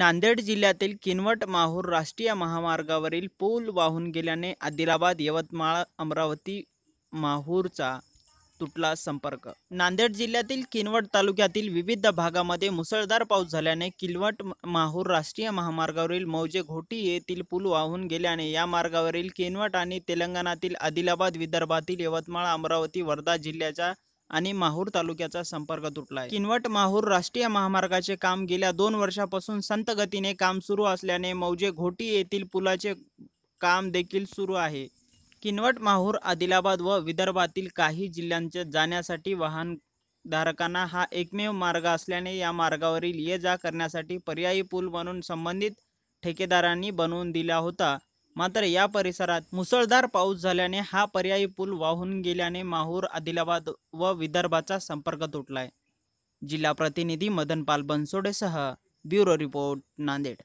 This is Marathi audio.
नांदेड जिल्ह्यातील किनवट माहूर राष्ट्रीय महामार्गावरील पूल वाहून गेल्याने आदिलाबाद यवतमाळ अमरावती माहूरचा तुटला संपर्क नांदेड जिल्ह्यातील किनवट तालुक्यातील विविध भागामध्ये मुसळधार पाऊस झाल्याने किनवट माहूर राष्ट्रीय महामार्गावरील मौजे घोटी येथील पूल वाहून गेल्याने या मार्गावरील किनवट आणि तेलंगणातील आदिलाबाद विदर्भातील यवतमाळ अमरावती वर्धा जिल्ह्याच्या आणि माहूर तालुक्याचा संपर्क तुटला किनवट माहूर राष्ट्रीय महामार्गाचे काम गेल्या दोन वर्षापासून संत गतीने काम सुरू असल्याने मौजे घोटी येथील पुलाचे काम देखील सुरू आहे किनवट माहूर आदिलाबाद व विदर्भातील काही जिल्ह्यांच्या जाण्यासाठी वाहन धारकांना हा एकमेव मार्ग असल्याने या मार्गावरील ये जा करण्यासाठी पर्यायी पूल म्हणून संबंधित ठेकेदारांनी बनवून दिला होता मात्र या परिसरात मुसळधार पाऊस झाल्याने हा पर्यायी पूल वाहून गेल्याने माहूर आदिलाबाद व विदर्भाचा संपर्क तुटलाय जिल्हा प्रतिनिधी मदनपाल पाल बनसोडेसह ब्युरो रिपोर्ट नांदेड